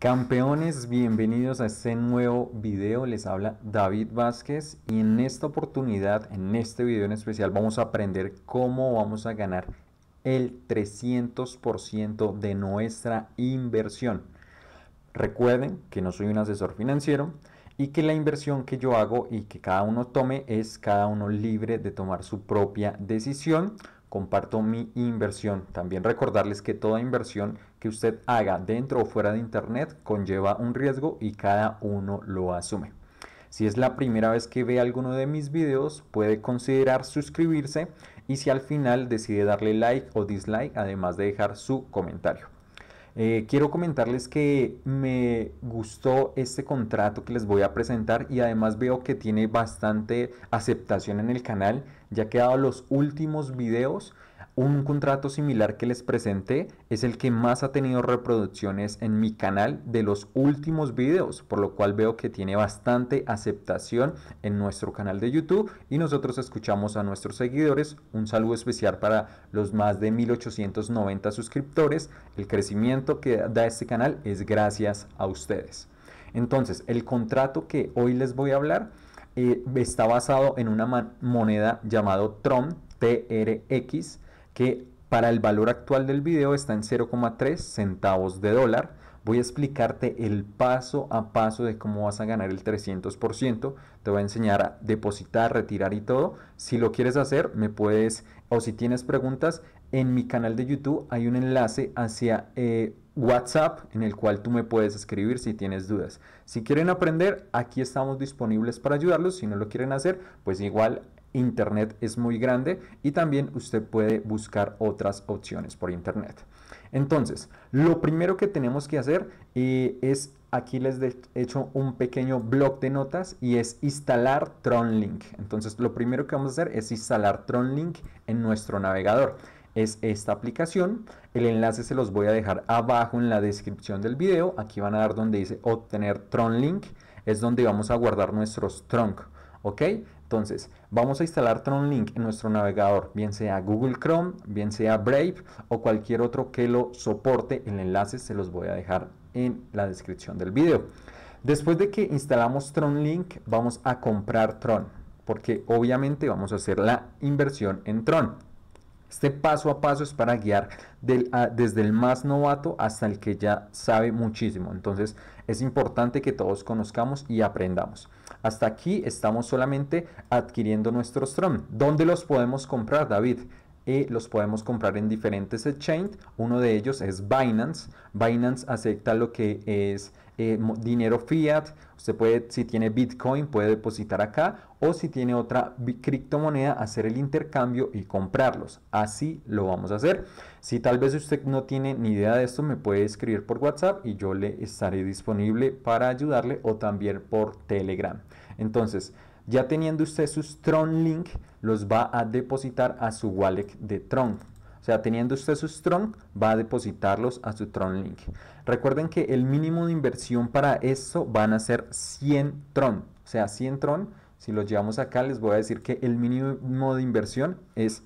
Campeones, bienvenidos a este nuevo video, les habla David Vázquez y en esta oportunidad, en este video en especial, vamos a aprender cómo vamos a ganar el 300% de nuestra inversión. Recuerden que no soy un asesor financiero y que la inversión que yo hago y que cada uno tome es cada uno libre de tomar su propia decisión comparto mi inversión. También recordarles que toda inversión que usted haga dentro o fuera de Internet conlleva un riesgo y cada uno lo asume. Si es la primera vez que ve alguno de mis videos, puede considerar suscribirse y si al final decide darle like o dislike, además de dejar su comentario. Eh, quiero comentarles que me gustó este contrato que les voy a presentar y además veo que tiene bastante aceptación en el canal, ya que dado los últimos videos un contrato similar que les presenté es el que más ha tenido reproducciones en mi canal de los últimos videos, por lo cual veo que tiene bastante aceptación en nuestro canal de YouTube y nosotros escuchamos a nuestros seguidores. Un saludo especial para los más de 1890 suscriptores. El crecimiento que da este canal es gracias a ustedes. Entonces, el contrato que hoy les voy a hablar eh, está basado en una moneda llamado TRON, TRX que para el valor actual del video está en 0,3 centavos de dólar. Voy a explicarte el paso a paso de cómo vas a ganar el 300%. Te voy a enseñar a depositar, retirar y todo. Si lo quieres hacer, me puedes, o si tienes preguntas, en mi canal de YouTube hay un enlace hacia eh, WhatsApp en el cual tú me puedes escribir si tienes dudas. Si quieren aprender, aquí estamos disponibles para ayudarlos. Si no lo quieren hacer, pues igual Internet es muy grande y también usted puede buscar otras opciones por Internet. Entonces, lo primero que tenemos que hacer eh, es, aquí les he hecho un pequeño blog de notas y es instalar TronLink. Entonces, lo primero que vamos a hacer es instalar TronLink en nuestro navegador. Es esta aplicación. El enlace se los voy a dejar abajo en la descripción del video. Aquí van a dar donde dice obtener TronLink. Es donde vamos a guardar nuestros tronc. ¿Ok? Entonces, vamos a instalar TronLink en nuestro navegador, bien sea Google Chrome, bien sea Brave o cualquier otro que lo soporte. El enlace se los voy a dejar en la descripción del video. Después de que instalamos TronLink, vamos a comprar Tron, porque obviamente vamos a hacer la inversión en Tron. Este paso a paso es para guiar ah, desde el más novato hasta el que ya sabe muchísimo. Entonces, es importante que todos conozcamos y aprendamos. Hasta aquí estamos solamente adquiriendo nuestros tron ¿Dónde los podemos comprar, David? los podemos comprar en diferentes exchanges. Uno de ellos es Binance. Binance acepta lo que es eh, dinero fiat. Usted puede, si tiene Bitcoin, puede depositar acá. O si tiene otra criptomoneda, hacer el intercambio y comprarlos. Así lo vamos a hacer. Si tal vez usted no tiene ni idea de esto, me puede escribir por WhatsApp y yo le estaré disponible para ayudarle o también por Telegram. Entonces, ya teniendo usted sus Tron Link, los va a depositar a su wallet de Tron. O sea, teniendo usted sus Tron, va a depositarlos a su Tron Link. Recuerden que el mínimo de inversión para eso van a ser 100 Tron. O sea, 100 Tron, si los llevamos acá, les voy a decir que el mínimo de inversión es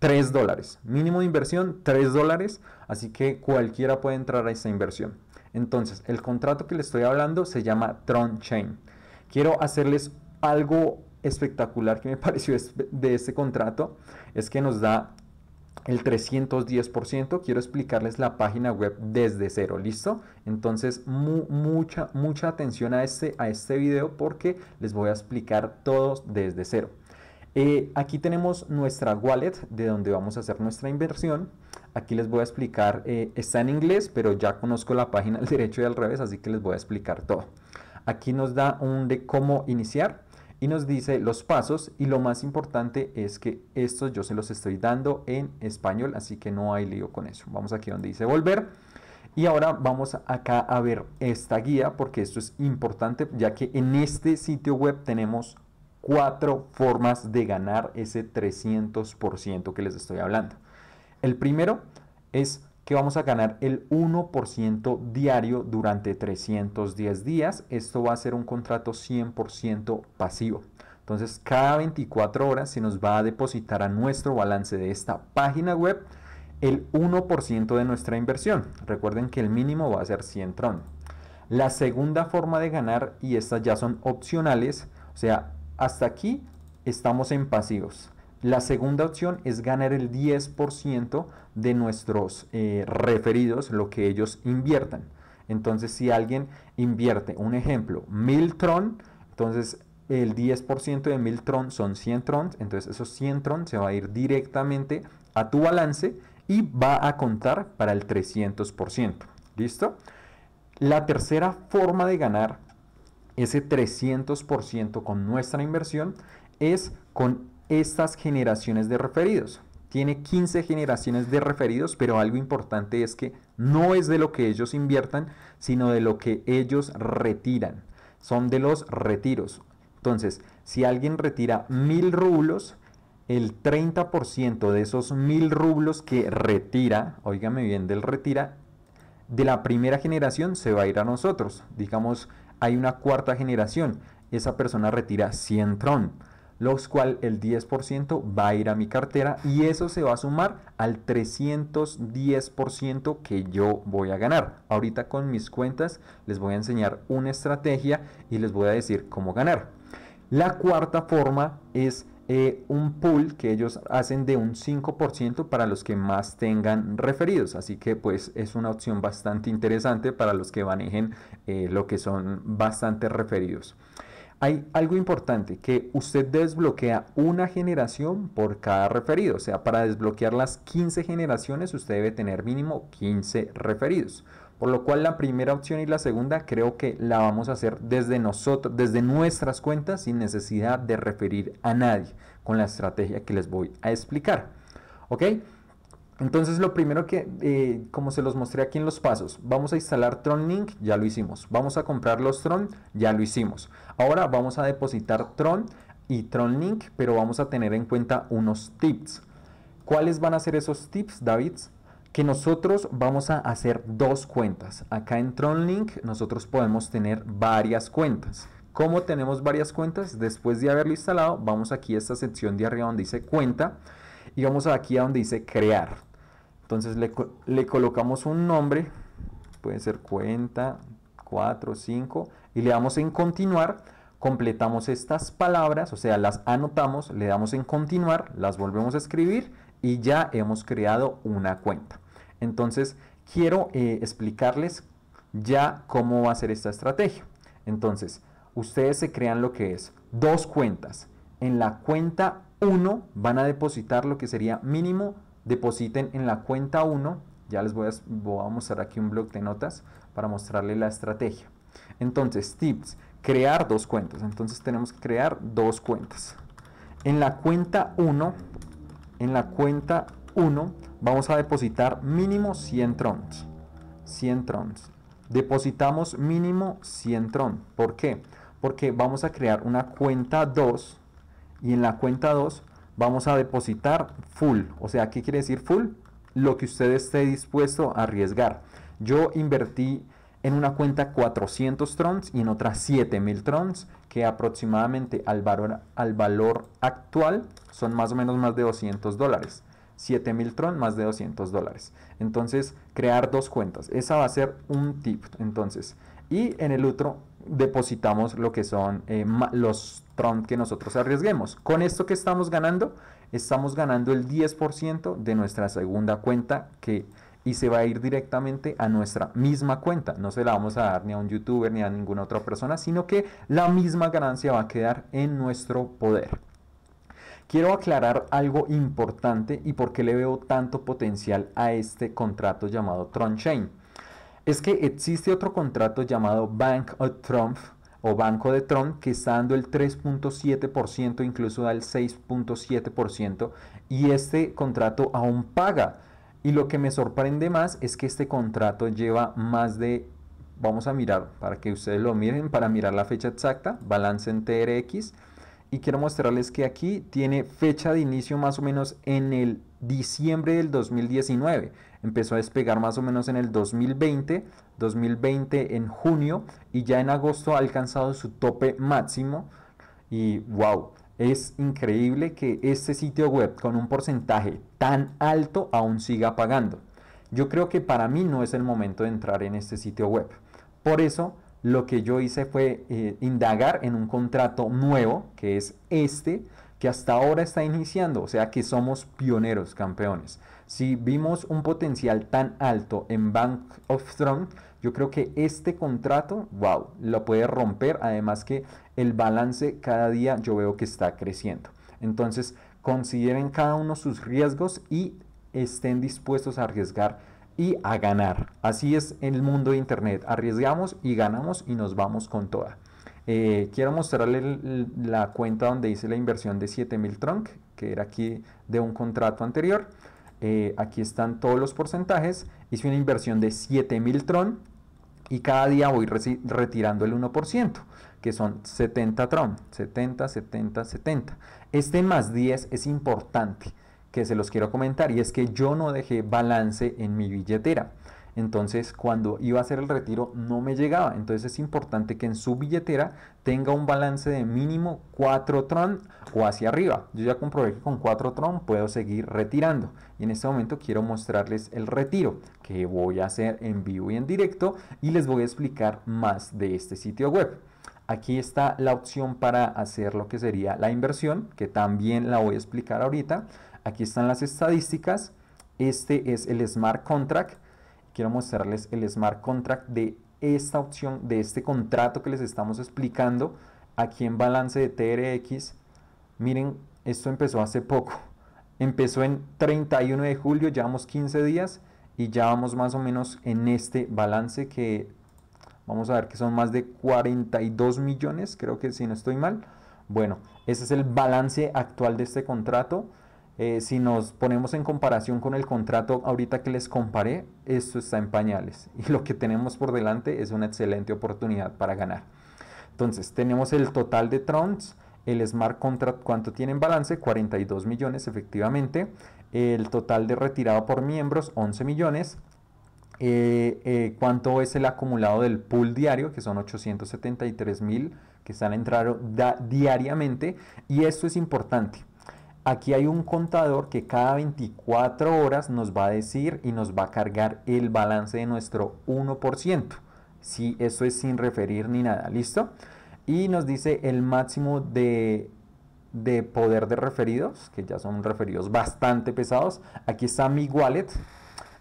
3 dólares. Mínimo de inversión, 3 dólares. Así que cualquiera puede entrar a esa inversión. Entonces, el contrato que le estoy hablando se llama Tron Chain. Quiero hacerles algo espectacular que me pareció de este contrato, es que nos da el 310%. Quiero explicarles la página web desde cero, ¿listo? Entonces, mucha, mucha atención a este, a este video porque les voy a explicar todo desde cero. Eh, aquí tenemos nuestra wallet de donde vamos a hacer nuestra inversión. Aquí les voy a explicar, eh, está en inglés, pero ya conozco la página al derecho y al revés, así que les voy a explicar todo. Aquí nos da un de cómo iniciar y nos dice los pasos y lo más importante es que estos yo se los estoy dando en español, así que no hay lío con eso. Vamos aquí donde dice volver. Y ahora vamos acá a ver esta guía porque esto es importante ya que en este sitio web tenemos cuatro formas de ganar ese 300% que les estoy hablando. El primero es que vamos a ganar el 1% diario durante 310 días. Esto va a ser un contrato 100% pasivo. Entonces, cada 24 horas se nos va a depositar a nuestro balance de esta página web el 1% de nuestra inversión. Recuerden que el mínimo va a ser 100 tron. La segunda forma de ganar, y estas ya son opcionales, o sea, hasta aquí estamos en pasivos. La segunda opción es ganar el 10% de nuestros eh, referidos, lo que ellos inviertan. Entonces, si alguien invierte, un ejemplo, 1000 tron, entonces el 10% de 1000 tron son 100 tron. entonces esos 100 tron se va a ir directamente a tu balance y va a contar para el 300%. ¿Listo? La tercera forma de ganar ese 300% con nuestra inversión es con estas generaciones de referidos. Tiene 15 generaciones de referidos, pero algo importante es que no es de lo que ellos inviertan, sino de lo que ellos retiran. Son de los retiros. Entonces, si alguien retira mil rublos, el 30% de esos mil rublos que retira, oígame bien, del retira, de la primera generación se va a ir a nosotros. Digamos, hay una cuarta generación, esa persona retira 100 tron los cual el 10% va a ir a mi cartera y eso se va a sumar al 310% que yo voy a ganar. Ahorita con mis cuentas les voy a enseñar una estrategia y les voy a decir cómo ganar. La cuarta forma es eh, un pool que ellos hacen de un 5% para los que más tengan referidos. Así que pues es una opción bastante interesante para los que manejen eh, lo que son bastante referidos. Hay algo importante, que usted desbloquea una generación por cada referido. O sea, para desbloquear las 15 generaciones usted debe tener mínimo 15 referidos. Por lo cual la primera opción y la segunda creo que la vamos a hacer desde nosotros, desde nuestras cuentas sin necesidad de referir a nadie con la estrategia que les voy a explicar. ¿Ok? Entonces lo primero que, eh, como se los mostré aquí en los pasos, vamos a instalar TronLink, Link, ya lo hicimos. Vamos a comprar los Tron, ya lo hicimos. Ahora vamos a depositar Tron y TronLink, Link, pero vamos a tener en cuenta unos tips. ¿Cuáles van a ser esos tips, David? Que nosotros vamos a hacer dos cuentas. Acá en TronLink Link nosotros podemos tener varias cuentas. Como tenemos varias cuentas? Después de haberlo instalado, vamos aquí a esta sección de arriba donde dice cuenta y vamos aquí a donde dice crear. Entonces le, colocamos un nombre, puede ser cuenta, 4, 5, y le damos en continuar, completamos estas palabras, o sea, las anotamos, le damos en continuar, las volvemos a escribir y ya hemos creado una cuenta. Entonces, quiero eh, explicarles ya cómo va a ser esta estrategia. Entonces, ustedes se crean lo que es dos cuentas. En la cuenta 1 van a depositar lo que sería mínimo, depositen en la cuenta 1, ya les voy a, a mostrar aquí un blog de notas para mostrarle la estrategia. Entonces, tips, crear dos cuentas, entonces tenemos que crear dos cuentas. En la cuenta 1, en la cuenta 1 vamos a depositar mínimo 100 trons, 100 trons. Depositamos mínimo 100 trons. ¿Por qué? Porque vamos a crear una cuenta 2 y en la cuenta 2 vamos a depositar full. O sea, ¿qué quiere decir full? Lo que usted esté dispuesto a arriesgar. Yo invertí en una cuenta 400 trons y en otra 7000 trons, que aproximadamente al valor, actual son más o menos más de 200 dólares. 7000 trons más de 200 dólares. Entonces, crear dos cuentas. Esa va a ser un tip. Entonces, y en el otro depositamos lo que son eh, los Tron que nosotros arriesguemos. Con esto que estamos ganando, estamos ganando el 10% de nuestra segunda cuenta que y se va a ir directamente a nuestra misma cuenta. No se la vamos a dar ni a un youtuber ni a ninguna otra persona, sino que la misma ganancia va a quedar en nuestro poder. Quiero aclarar algo importante y por qué le veo tanto potencial a este contrato llamado Tron Chain es que existe otro contrato llamado Bank of Trump o Banco de Trump que está dando el 3.7%, incluso da el 6.7% y este contrato aún paga. Y lo que me sorprende más es que este contrato lleva más de, vamos a mirar, para que ustedes lo miren, para mirar la fecha exacta, balance en TRX. Y quiero mostrarles que aquí tiene fecha de inicio más o menos en el diciembre del 2019 empezó a despegar más o menos en el 2020, 2020 en junio y ya en agosto ha alcanzado su tope máximo y wow, es increíble que este sitio web con un porcentaje tan alto aún siga pagando. Yo creo que para mí no es el momento de entrar en este sitio web. Por eso lo que yo hice fue eh, indagar en un contrato nuevo, que es este, que hasta ahora está iniciando, o sea que somos pioneros campeones. Si vimos un potencial tan alto en Bank of Thrones, yo creo que este contrato, wow, lo puede romper, además que el balance cada día yo veo que está creciendo. Entonces, consideren cada uno sus riesgos y estén dispuestos a arriesgar y a ganar. Así es el mundo de Internet. Arriesgamos y ganamos y nos vamos con toda. Eh, quiero mostrarle la cuenta donde hice la inversión de 7000 TRON, que era aquí de un contrato anterior. Eh, aquí están todos los porcentajes. Hice una inversión de 7000 Tron y cada día voy retirando el 1%, que son 70 Tron, 70, 70, 70. Este más 10 es importante, que se los quiero comentar, y es que yo no dejé balance en mi billetera. Entonces cuando iba a hacer el retiro no me llegaba. Entonces es importante que en su billetera tenga un balance de mínimo 4 Tron o hacia arriba. Yo ya comprobé que con 4 Tron puedo seguir retirando. Y en este momento quiero mostrarles el retiro que voy a hacer en vivo y en directo y les voy a explicar más de este sitio web. Aquí está la opción para hacer lo que sería la inversión, que también la voy a explicar ahorita. Aquí están las estadísticas. Este es el smart contract quiero mostrarles el smart contract de esta opción, de este contrato que les estamos explicando aquí en balance de TRX. Miren, esto empezó hace poco. Empezó en 31 de julio, llevamos 15 días y ya vamos más o menos en este balance que vamos a ver que son más de 42 millones, creo que si no estoy mal. Bueno, ese es el balance actual de este contrato. Eh, si nos ponemos en comparación con el contrato ahorita que les comparé, esto está en pañales y lo que tenemos por delante es una excelente oportunidad para ganar. Entonces, tenemos el total de Trons, el smart contract, ¿cuánto tiene en balance? 42 millones efectivamente. El total de retirado por miembros, 11 millones. Eh, eh, cuánto es el acumulado del pool diario, que son 873 mil que están entrando diariamente. Y esto es importante Aquí hay un contador que cada 24 horas nos va a decir y nos va a cargar el balance de nuestro 1%. Si eso es sin referir ni nada, ¿listo? Y nos dice el máximo de, de poder de referidos, que ya son referidos bastante pesados. Aquí está mi wallet,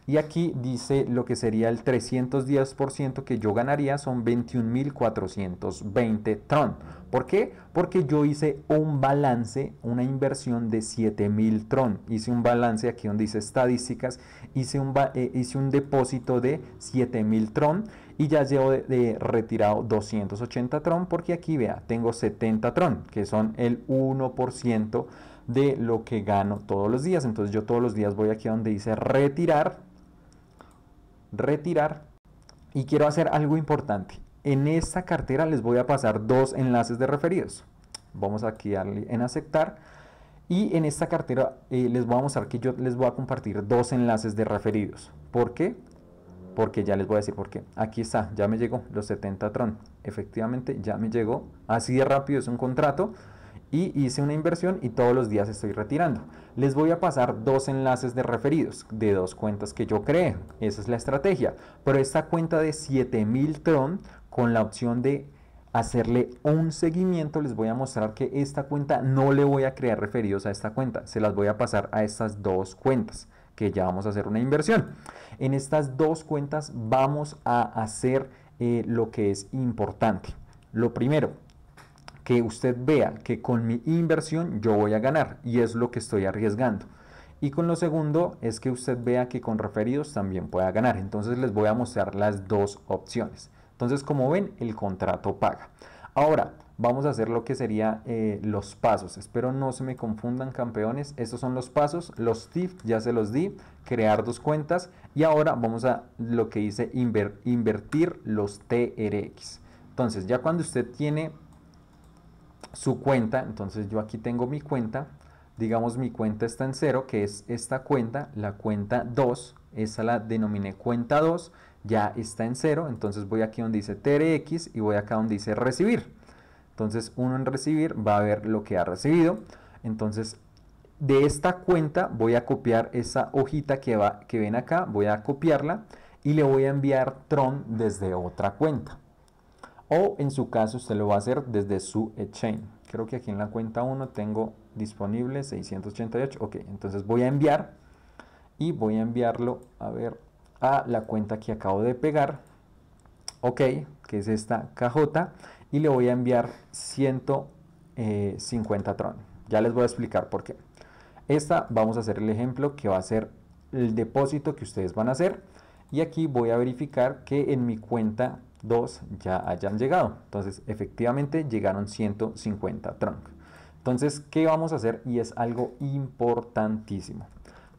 y aquí dice lo que sería el 310% que yo ganaría son 21.420 tron. ¿Por qué? Porque yo hice un balance, una inversión de 7.000 tron. Hice un balance aquí donde dice estadísticas, hice un, eh, hice un depósito de 7.000 tron y ya llevo de, retirado 280 tron porque aquí vea, tengo 70 tron, que son el 1% de lo que gano todos los días. Entonces yo todos los días voy aquí donde dice retirar retirar y quiero hacer algo importante. En esta cartera les voy a pasar dos enlaces de referidos. Vamos aquí darle en aceptar y en esta cartera eh, les voy a mostrar que yo les voy a compartir dos enlaces de referidos. ¿Por qué? Porque ya les voy a decir por qué. Aquí está, ya me llegó los 70 Tron. Efectivamente, ya me llegó. Así de rápido es un contrato y hice una inversión y todos los días estoy retirando. Les voy a pasar dos enlaces de referidos de dos cuentas que yo creé. Esa es la estrategia. Pero esta cuenta de 7000 Tron con la opción de hacerle un seguimiento, les voy a mostrar que esta cuenta no le voy a crear referidos a esta cuenta, se las voy a pasar a estas dos cuentas que ya vamos a hacer una inversión. En estas dos cuentas vamos a hacer eh, lo que es importante. Lo primero, que usted vea que con mi inversión yo voy a ganar y es lo que estoy arriesgando. Y con lo segundo es que usted vea que con referidos también pueda ganar. Entonces les voy a mostrar las dos opciones. Entonces como ven el contrato paga. Ahora vamos a hacer lo que sería eh, los pasos. Espero no se me confundan campeones. Estos son los pasos. Los tips ya se los di. Crear dos cuentas. Y ahora vamos a lo que dice invertir los TRX. Entonces ya cuando usted tiene su cuenta, entonces yo aquí tengo mi cuenta, digamos mi cuenta está en cero, que es esta cuenta, la cuenta 2, esa la denominé cuenta 2, ya está en cero, entonces voy aquí donde dice TRX y voy acá donde dice recibir. Entonces uno en recibir va a ver lo que ha recibido. Entonces de esta cuenta voy a copiar esa hojita que, va, que ven acá, voy a copiarla y le voy a enviar Tron desde otra cuenta o en su caso usted lo va a hacer desde su exchange. Creo que aquí en la cuenta 1 tengo disponible 688. Ok, entonces voy a enviar y voy a enviarlo a ver a la cuenta que acabo de pegar. Ok, que es esta cajota y le voy a enviar 150 eh, Tron. Ya les voy a explicar por qué. Esta vamos a hacer el ejemplo que va a ser el depósito que ustedes van a hacer y aquí voy a verificar que en mi cuenta 2 ya hayan llegado. Entonces, efectivamente llegaron 150 trunk. Entonces, ¿qué vamos a hacer? Y es algo importantísimo.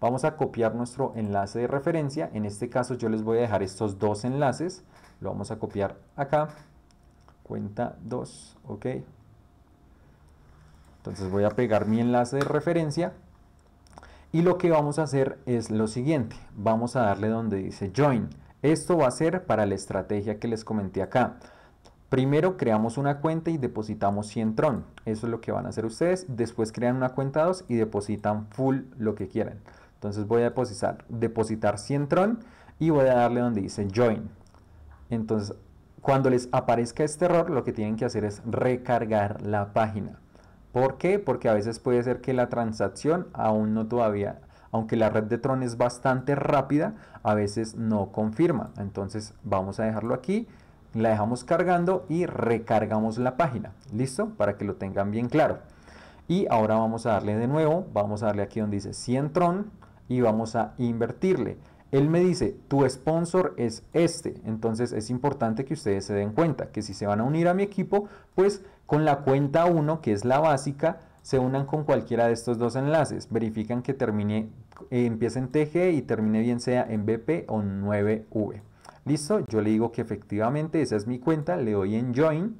Vamos a copiar nuestro enlace de referencia. En este caso yo les voy a dejar estos dos enlaces. Lo vamos a copiar acá. Cuenta 2, ok. Entonces voy a pegar mi enlace de referencia y lo que vamos a hacer es lo siguiente, vamos a darle donde dice Join. Esto va a ser para la estrategia que les comenté acá. Primero creamos una cuenta y depositamos 100 Tron. Eso es lo que van a hacer ustedes. Después crean una cuenta 2 y depositan full lo que quieran. Entonces voy a depositar, depositar 100 Tron y voy a darle donde dice Join. Entonces cuando les aparezca este error lo que tienen que hacer es recargar la página. ¿Por qué? Porque a veces puede ser que la transacción aún no todavía, aunque la red de Tron es bastante rápida, a veces no confirma. Entonces vamos a dejarlo aquí, la dejamos cargando y recargamos la página. ¿Listo? Para que lo tengan bien claro. Y ahora vamos a darle de nuevo, vamos a darle aquí donde dice 100 Tron y vamos a invertirle. Él me dice, tu sponsor es este, entonces es importante que ustedes se den cuenta que si se van a unir a mi equipo, pues con la cuenta 1, que es la básica, se unan con cualquiera de estos dos enlaces. Verifican que termine, eh, empiece en TG y termine bien sea en BP o 9V. Listo, yo le digo que efectivamente esa es mi cuenta, le doy en Join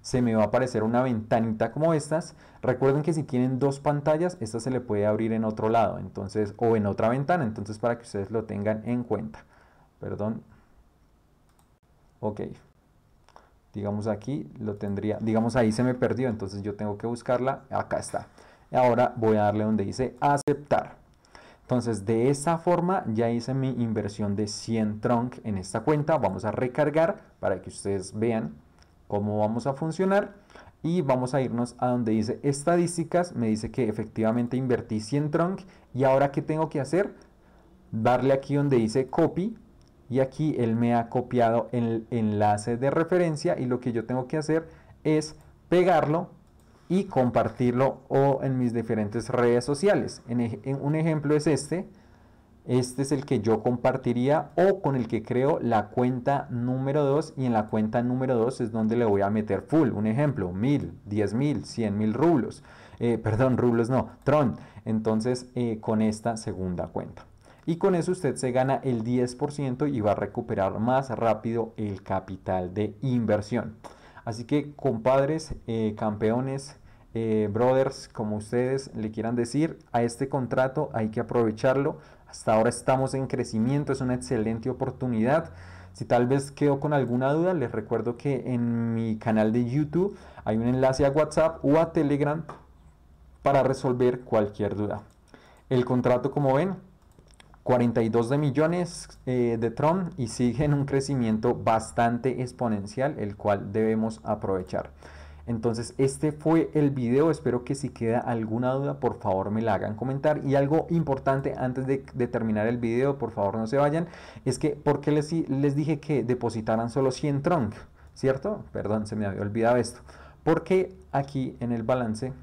se me va a aparecer una ventanita como estas. Recuerden que si tienen dos pantallas, esta se le puede abrir en otro lado, entonces, o en otra ventana, entonces para que ustedes lo tengan en cuenta. Perdón. Ok, digamos aquí lo tendría, digamos ahí se me perdió, entonces yo tengo que buscarla, acá está. Ahora voy a darle donde dice aceptar. Entonces de esa forma ya hice mi inversión de 100 TRUNK en esta cuenta, vamos a recargar para que ustedes vean cómo vamos a funcionar y vamos a irnos a donde dice estadísticas, me dice que efectivamente invertí 100 TRUNK y ahora qué tengo que hacer? Darle aquí donde dice copy y aquí él me ha copiado el enlace de referencia y lo que yo tengo que hacer es pegarlo y compartirlo o en mis diferentes redes sociales. En, un ejemplo es este. Este es el que yo compartiría o con el que creo la cuenta número 2 y en la cuenta número 2 es donde le voy a meter full. Un ejemplo, mil, diez mil, cien mil rublos. Eh, perdón, rublos no, Tron. Entonces eh, con esta segunda cuenta y con eso usted se gana el 10% y va a recuperar más rápido el capital de inversión. Así que compadres, eh, campeones, eh, brothers, como ustedes le quieran decir, a este contrato hay que aprovecharlo. Hasta ahora estamos en crecimiento, es una excelente oportunidad. Si tal vez quedó con alguna duda, les recuerdo que en mi canal de YouTube hay un enlace a WhatsApp o a Telegram para resolver cualquier duda. El contrato, como ven, 42 de millones eh, de Tron y siguen un crecimiento bastante exponencial, el cual debemos aprovechar. Entonces este fue el video, espero que si queda alguna duda por favor me la hagan comentar y algo importante antes de, terminar el video, por favor no se vayan, es que porque les, les dije que depositaran solo 100 Tron, ¿cierto? Perdón, se me había olvidado esto, porque aquí en el balance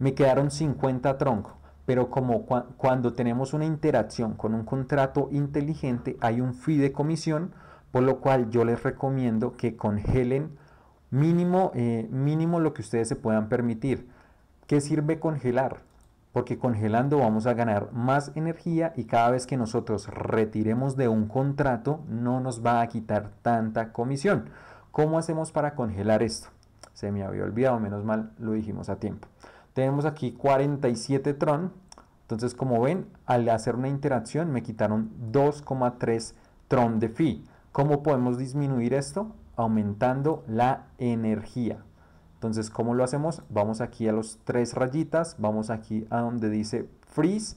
me quedaron 50 troncos pero como cuando tenemos una interacción con un contrato inteligente hay un fee de comisión, por lo cual yo les recomiendo que congelen mínimo, eh, mínimo lo que ustedes se puedan permitir. ¿Qué sirve congelar? Porque congelando vamos a ganar más energía y cada vez que nosotros retiremos de un contrato no nos va a quitar tanta comisión. ¿Cómo hacemos para congelar esto? Se me había olvidado, menos mal lo dijimos a tiempo. Tenemos aquí 47 Tron. Entonces, como ven, al hacer una interacción me quitaron 2,3 Tron de Fi. ¿Cómo podemos disminuir esto? Aumentando la energía. Entonces, ¿cómo lo hacemos? Vamos aquí a los tres rayitas, vamos aquí a donde dice freeze.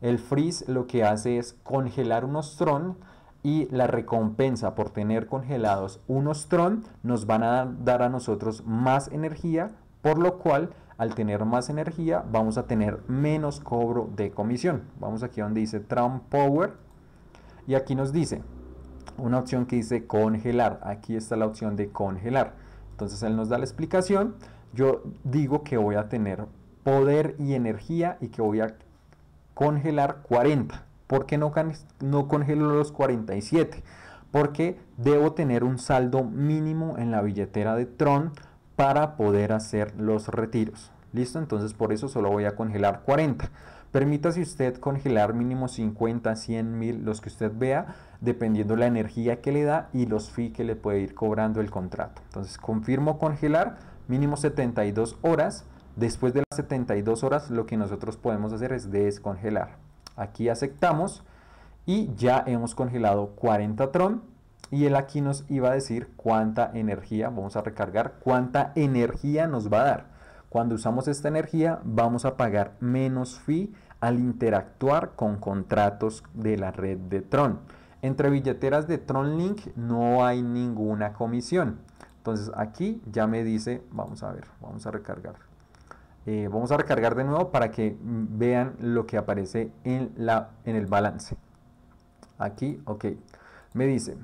El freeze lo que hace es congelar unos tron y la recompensa por tener congelados unos tron nos van a dar a nosotros más energía, por lo cual al tener más energía vamos a tener menos cobro de comisión. Vamos aquí donde dice trump Power y aquí nos dice una opción que dice congelar. Aquí está la opción de congelar. Entonces él nos da la explicación. Yo digo que voy a tener poder y energía y que voy a congelar 40. ¿Por qué no, no congelo los 47? Porque debo tener un saldo mínimo en la billetera de Tron para poder hacer los retiros. ¿Listo? Entonces por eso solo voy a congelar 40. Permítase usted congelar mínimo 50, 100 mil, los que usted vea, dependiendo la energía que le da y los fee que le puede ir cobrando el contrato. Entonces confirmo congelar mínimo 72 horas. Después de las 72 horas lo que nosotros podemos hacer es descongelar. Aquí aceptamos y ya hemos congelado 40 Tron y él aquí nos iba a decir cuánta energía, vamos a recargar, cuánta energía nos va a dar. Cuando usamos esta energía vamos a pagar menos fee al interactuar con contratos de la red de Tron. Entre billeteras de Tronlink Link no hay ninguna comisión. Entonces aquí ya me dice, vamos a ver, vamos a recargar. Eh, vamos a recargar de nuevo para que vean lo que aparece en, la, en el balance. Aquí, ok. Me dice,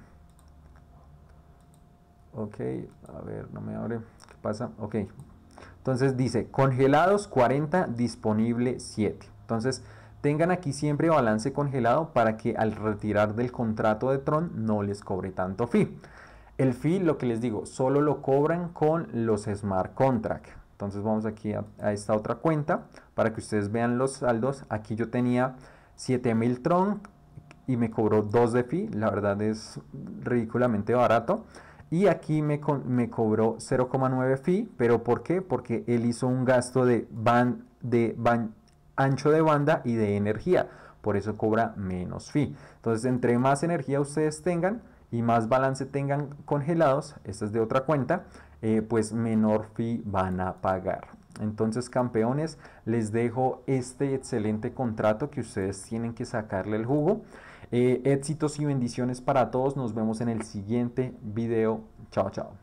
ok, a ver, no me abre, ¿qué pasa? Ok, entonces dice, congelados 40, disponible 7. Entonces, tengan aquí siempre balance congelado para que al retirar del contrato de Tron no les cobre tanto fee. El fee, lo que les digo, solo lo cobran con los smart contract. Entonces vamos aquí a, a esta otra cuenta para que ustedes vean los saldos. Aquí yo tenía 7000 Tron y me cobró 2 de fee. La verdad es ridículamente barato y aquí me, me cobró 0,9 fi, pero ¿por qué? Porque él hizo un gasto de, de ancho de banda y de energía, por eso cobra menos fi. Entonces, entre más energía ustedes tengan y más balance tengan congelados, esta es de otra cuenta, eh, pues menor fi van a pagar. Entonces, campeones, les dejo este excelente contrato que ustedes tienen que sacarle el jugo. Eh, éxitos y bendiciones para todos. Nos vemos en el siguiente video. Chao, chao.